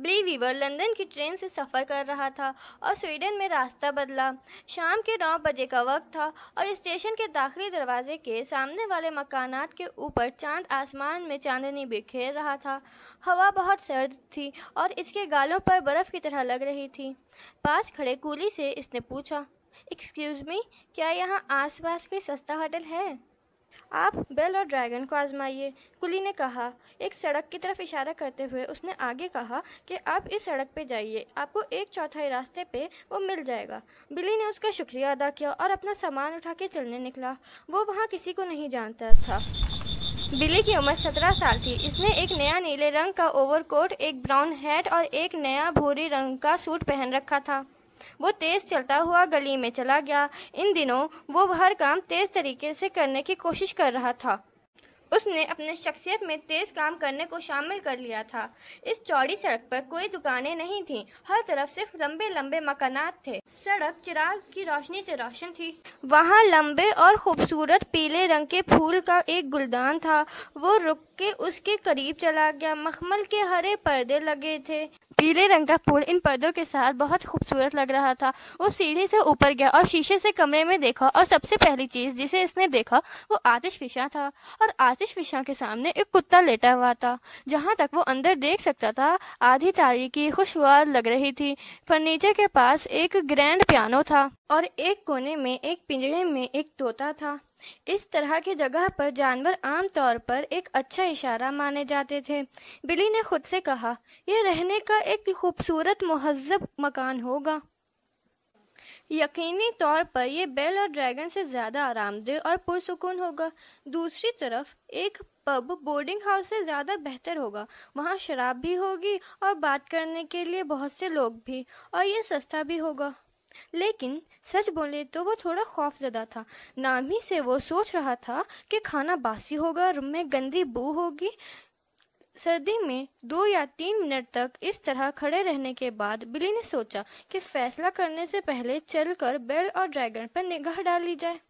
बिली Weaver London की train से सफ़र कर रहा था और स्वीडन में रास्ता बदला शाम के नौ बजे का वक्त था और स्टेशन के दाखिली दरवाजे के सामने वाले मकानात के ऊपर चांद आसमान में चांदनी बिखेर रहा था हवा बहुत सर्द थी और इसके गालों पर बर्फ़ की तरह लग रही थी पास खड़े कूली से इसने पूछा एक्सक्यूज़ मी क्या यहाँ आसपास कोई सस्ता होटल है आप बेल और ड्रैगन को आजमाइए कुली ने कहा एक सड़क की तरफ इशारा करते हुए उसने आगे कहा कि आप इस सड़क पर जाइए आपको एक चौथाई रास्ते पे वो मिल जाएगा बिली ने उसका शुक्रिया अदा किया और अपना सामान उठा के चलने निकला वो वहाँ किसी को नहीं जानता था बिली की उम्र सत्रह साल थी इसने एक नया नीले रंग का ओवरकोट एक ब्राउन हैट और एक नया भूरे रंग का सूट पहन रखा था वो तेज चलता हुआ गली में चला गया इन दिनों वो हर काम तेज तरीके से करने की कोशिश कर रहा था उसने अपने शख्सियत में तेज काम करने को शामिल कर लिया था इस चौड़ी सड़क पर कोई दुकानें नहीं थीं, हर तरफ सिर्फ लंबे लंबे मकानात थे सड़क चिराग की रोशनी से रोशन थी वहाँ लंबे और खूबसूरत पीले रंग के फूल का एक गुलदान था वो रुक के उसके करीब चला गया मखमल के हरे पर्दे लगे थे पीले रंग का फूल इन पर्दों के साथ बहुत खूबसूरत लग रहा था वो सीढ़ी से ऊपर गया और शीशे से कमरे में देखा और सबसे पहली चीज जिसे इसने देखा वो आतिश फिशा था और आतिश फिशा के सामने एक कुत्ता लेटा हुआ था जहां तक वो अंदर देख सकता था आधी तारीखी खुशगवार लग रही थी फर्नीचर के पास एक ग्रैंड पियानो था और एक कोने में एक पिंजरे में एक तोता था इस तरह की जगह पर जानवर आमतौर पर एक अच्छा इशारा माने जाते थे बिली ने खुद से कहा यह रहने का एक खूबसूरत महजब मकान होगा यकीनी तौर पर यह बेल और ड्रैगन से ज़्यादा आरामदेह और पुरसकून होगा दूसरी तरफ एक पब बोर्डिंग हाउस से ज़्यादा बेहतर होगा वहाँ शराब भी होगी और बात करने के लिए बहुत से लोग भी और यह सस्ता भी होगा लेकिन सच बोले तो वो थोड़ा खौफ ज़्यादा था नाम ही से वो सोच रहा था कि खाना बासी होगा रूम में गंदी बू होगी सर्दी में दो या तीन मिनट तक इस तरह खड़े रहने के बाद बिली ने सोचा कि फैसला करने से पहले चलकर बेल और ड्रैगन पर निगाह डाल ली जाए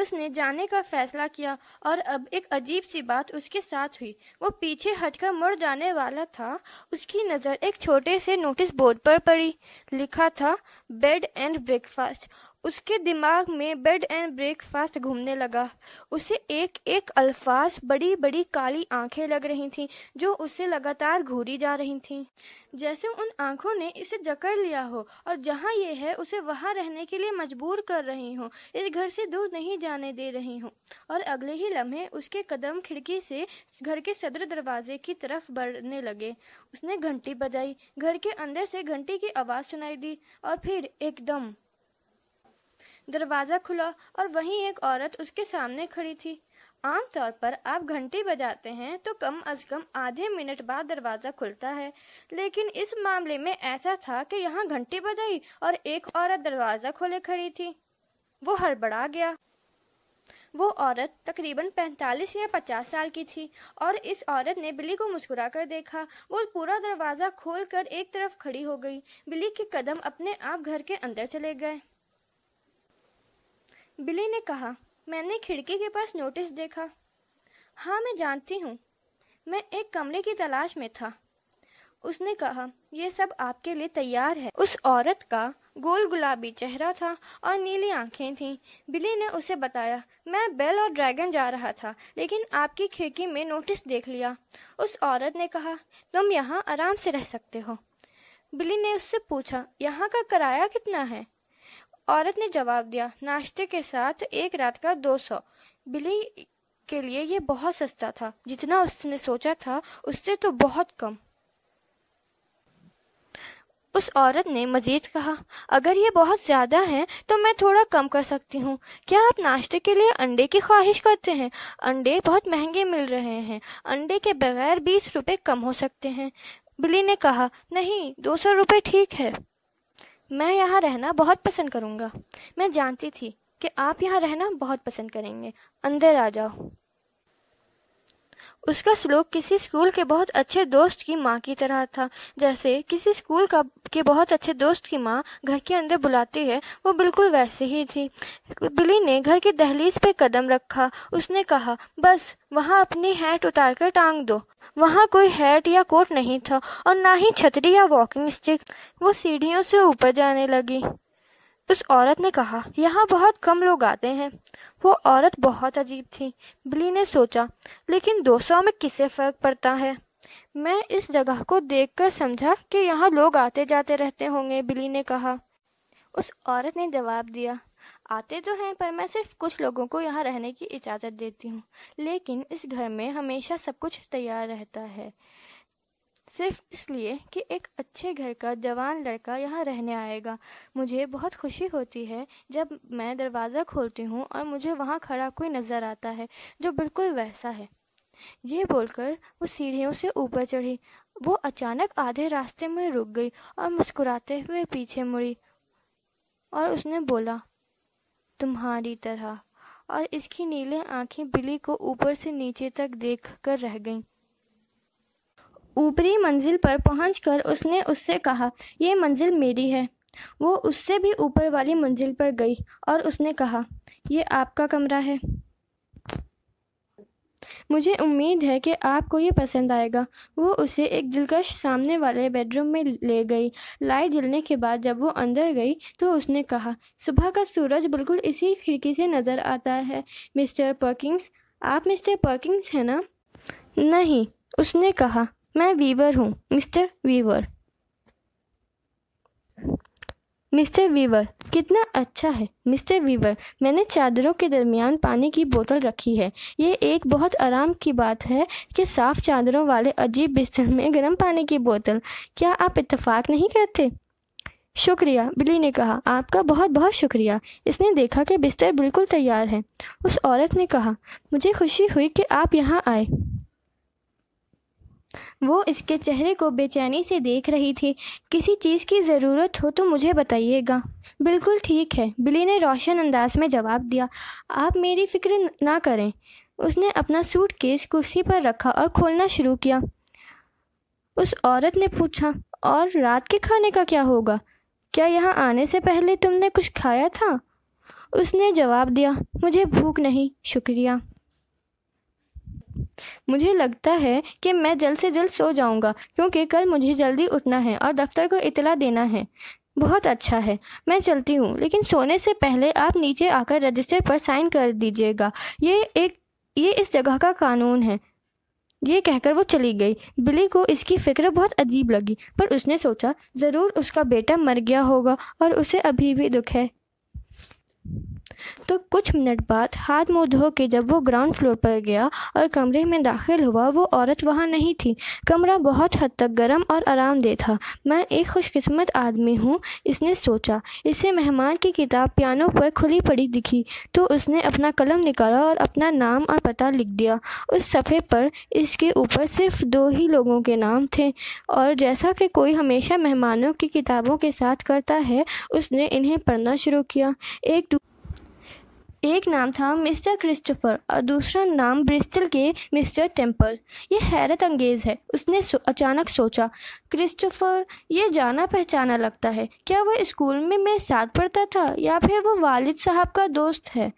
उसने जाने का फैसला किया और अब एक अजीब सी बात उसके साथ हुई वो पीछे हटकर मुड़ जाने वाला था उसकी नज़र एक छोटे से नोटिस बोर्ड पर पड़ी लिखा था बेड एंड ब्रेकफास्ट उसके दिमाग में बेड एंड ब्रेकफास्ट घूमने लगा उसे एक एक अल्फाज बड़ी बड़ी काली आंखें लग रही थीं जो उसे लगातार घूरी जा रही थीं जैसे उन आंखों ने इसे जकड़ लिया हो और जहाँ ये है उसे वहाँ रहने के लिए मजबूर कर रही हूँ इस घर से दूर नहीं जाने दे रही हूँ और अगले ही लम्हे उसके कदम खिड़की से घर के सदर दरवाजे की तरफ बढ़ने लगे उसने घंटी बजाई घर के अंदर से घंटी की आवाज़ सुनाई दी और फिर एकदम दरवाज़ा खुला और वहीं एक औरत उसके सामने खड़ी थी आमतौर पर आप घंटी बजाते हैं तो कम अज कम आधे मिनट बाद दरवाज़ा खुलता है लेकिन इस मामले में ऐसा था कि यहाँ घंटी बजाई और एक औरत दरवाज़ा खोले खड़ी थी वो हड़बड़ा गया वो औरत तकरीबन 45 या 50 साल की थी और इस औरत ने बिली को मुस्कुरा कर देखा वो पूरा दरवाज़ा खोल कर एक तरफ खड़ी हो गई बिली के कदम अपने आप घर के अंदर चले गए बिली ने कहा मैंने खिड़की के पास नोटिस देखा हाँ मैं जानती हूँ मैं एक कमरे की तलाश में था उसने कहा यह सब आपके लिए तैयार है उस औरत का गोल गुलाबी चेहरा था और नीली आंखें थीं। बिली ने उसे बताया मैं बेल और ड्रैगन जा रहा था लेकिन आपकी खिड़की में नोटिस देख लिया उस औरत ने कहा तुम यहाँ आराम से रह सकते हो बिली ने उससे पूछा यहाँ का किराया कितना है औरत ने जवाब दिया नाश्ते के साथ एक रात का दो सौ बिली के लिए यह बहुत सस्ता था जितना उसने सोचा था उससे तो बहुत कम उस औरत ने मजीद कहा अगर ये बहुत ज़्यादा है तो मैं थोड़ा कम कर सकती हूँ क्या आप नाश्ते के लिए अंडे की ख्वाहिश करते हैं अंडे बहुत महंगे मिल रहे हैं अंडे के बगैर बीस रुपए कम हो सकते हैं बिली ने कहा नहीं दो सौ रुपये ठीक है मैं यहाँ रहना बहुत पसंद करूँगा मैं जानती थी कि आप यहाँ रहना बहुत पसंद करेंगे अंदर आ जाओ उसका सलूक किसी स्कूल के बहुत अच्छे दोस्त की माँ की तरह था जैसे किसी स्कूल का के बहुत अच्छे दोस्त की माँ घर के अंदर बुलाती है वो बिल्कुल वैसे ही थी बिली ने घर की दहलीज पे कदम रखा उसने कहा बस वहाँ अपनी हैट उतार कर टांग दो वहाँ कोई हैट या कोट नहीं था और ना ही छतरी या वॉकिंग स्टिक वो सीढ़ियों से ऊपर जाने लगी उस औरत ने कहा यहाँ बहुत कम लोग आते हैं वो औरत बहुत अजीब थी बिली ने सोचा लेकिन दो सौ में किसे फर्क पड़ता है मैं इस जगह को देखकर समझा कि यहाँ लोग आते जाते रहते होंगे बिली ने कहा उस औरत ने जवाब दिया आते तो हैं पर मैं सिर्फ कुछ लोगों को यहाँ रहने की इजाज़त देती हूँ लेकिन इस घर में हमेशा सब कुछ तैयार रहता है सिर्फ इसलिए कि एक अच्छे घर का जवान लड़का यहाँ रहने आएगा मुझे बहुत खुशी होती है जब मैं दरवाज़ा खोलती हूँ और मुझे वहाँ खड़ा कोई नज़र आता है जो बिल्कुल वैसा है ये बोलकर वो सीढ़ियों से ऊपर चढ़ी वो अचानक आधे रास्ते में रुक गई और मुस्कुराते हुए पीछे मुड़ी और उसने बोला तुम्हारी तरह और इसकी नीले आंखें बिली को ऊपर से नीचे तक देख कर रह गईं ऊपरी मंजिल पर पहुँच उसने उससे कहा यह मंजिल मेरी है वो उससे भी ऊपर वाली मंजिल पर गई और उसने कहा यह आपका कमरा है मुझे उम्मीद है कि आपको ये पसंद आएगा वो उसे एक दिलकश सामने वाले बेडरूम में ले गई लाइट जलने के बाद जब वो अंदर गई तो उसने कहा सुबह का सूरज बिल्कुल इसी खिड़की से नज़र आता है मिस्टर पर्किंग्स आप मिस्टर पर्किंग्स हैं ना नहीं उसने कहा मैं वीवर हूँ मिस्टर वीवर मिस्टर वीवर कितना अच्छा है मिस्टर वीवर मैंने चादरों के दरमियान पानी की बोतल रखी है ये एक बहुत आराम की बात है कि साफ चादरों वाले अजीब बिस्तर में गर्म पानी की बोतल क्या आप इत्तेफाक नहीं करते शुक्रिया बिली ने कहा आपका बहुत बहुत शुक्रिया इसने देखा कि बिस्तर बिल्कुल तैयार है उस औरत ने कहा मुझे खुशी हुई कि आप यहाँ आए वो इसके चेहरे को बेचैनी से देख रही थी किसी चीज़ की ज़रूरत हो तो मुझे बताइएगा बिल्कुल ठीक है बिली ने रोशन अंदाज में जवाब दिया आप मेरी फ़िक्र ना करें उसने अपना सूट केस कुर्सी पर रखा और खोलना शुरू किया उस औरत ने पूछा और रात के खाने का क्या होगा क्या यहाँ आने से पहले तुमने कुछ खाया था उसने जवाब दिया मुझे भूख नहीं शुक्रिया मुझे लगता है कि मैं जल्द से जल्द सो जाऊंगा क्योंकि कल मुझे जल्दी उठना है और दफ्तर को इतला देना है बहुत अच्छा है मैं चलती हूँ लेकिन सोने से पहले आप नीचे आकर रजिस्टर पर साइन कर दीजिएगा ये एक ये इस जगह का कानून है ये कहकर वो चली गई बिली को इसकी फिक्र बहुत अजीब लगी पर उसने सोचा ज़रूर उसका बेटा मर गया होगा और उसे अभी भी दुख है तो कुछ मिनट बाद हाथ मुंह धो के जब वो ग्राउंड फ्लोर पर गया और कमरे में दाखिल हुआ वो औरत वहाँ नहीं थी कमरा बहुत हद तक गर्म और आरामदेह था मैं एक खुशकिस्मत आदमी हूँ इसने सोचा इसे मेहमान की किताब पियानो पर खुली पड़ी दिखी तो उसने अपना कलम निकाला और अपना नाम और पता लिख दिया उस सफ़े पर इसके ऊपर सिर्फ दो ही लोगों के नाम थे और जैसा कि कोई हमेशा मेहमानों की किताबों के साथ करता है उसने इन्हें पढ़ना शुरू किया एक एक नाम था मिस्टर क्रिस्टोफर और दूसरा नाम ब्रिस्टल के मिस्टर टेम्पल ये हैरत अंगेज़ है उसने सो, अचानक सोचा क्रिस्टोफर ये जाना पहचाना लगता है क्या वो स्कूल में मेरे साथ पढ़ता था या फिर वो वालिद साहब का दोस्त है